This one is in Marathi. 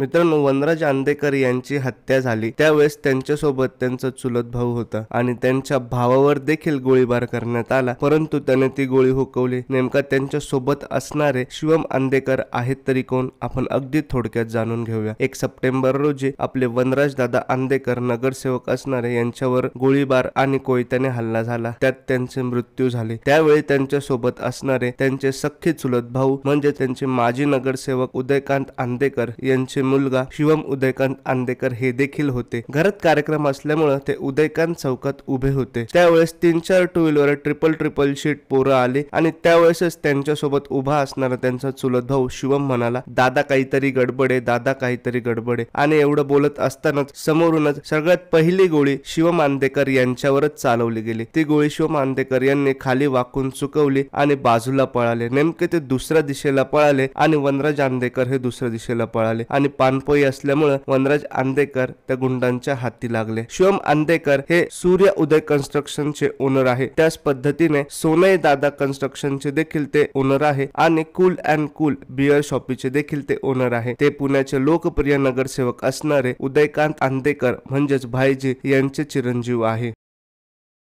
मित्रांनो वनराज आंदेकर यांची हत्या झाली त्यावेळेस सोबत त्यांचा चुलत भाऊ होता आणि त्यांच्या भावावर देखील गोळीबार करण्यात आला परंतु त्याने ती गोळी हुकवली नेमका त्यांच्या सोबत असणारे शिवम आंदेकर आहेत तरी कोण आपण अगदी थोडक्यात जाणून घेऊया एक सप्टेंबर रोजी आपले वनराज दादा आंदेकर नगरसेवक असणारे यांच्यावर गोळीबार आणि कोयत्याने हल्ला झाला त्यात त्यांचे मृत्यू झाले त्यावेळी त्यांच्या सोबत असणारे त्यांचे सख्खे चुलत भाऊ म्हणजे त्यांचे माजी नगरसेवक उदयकांत आंदेकर यांचे मुलगा शिवम उदयकांत आंदेकर हे देखील होते घरात कार्यक्रम असल्यामुळे ते उदयकांत चौकात उभे होते त्यावेळेस तीन चार two wheeler triple triple seat पोरं आले आणि त्यांच्या सोबत उभा असणारा त्यांचा चुलत भाऊ शिवम म्हणाला दादा काहीतरी गडबडे दादा काहीतरी गडबडे आणि एवढं बोलत असतानाच समोरूनच सगळ्यात पहिली गोळी शिवम आंदेकर यांच्यावरच चालवली गेली ती गोळी शिवम आंदेकर यांनी खाली वाकून चुकवली आणि बाजूला पळाले नेमके ते दुसऱ्या दिशेला पळाले आणि वनराज आंदेकर हे दुसऱ्या दिशेला पळाले आणि पानपोई असल्यामुळे वनराज आंदेकर त्या गुंडांच्या हाती लागले शिवम आंदेकर हे सूर्य उदय चे ओनर आहे त्याच पद्धतीने सोनय दादा चे देखील ते ओनर आहे आणि कुल अँड कूल बियर शॉपीचे देखील ते ओनर आहे ते पुण्याचे लोकप्रिय नगरसेवक असणारे उदयकांत आंदेकर म्हणजेच भाईजी यांचे चिरंजीव आहे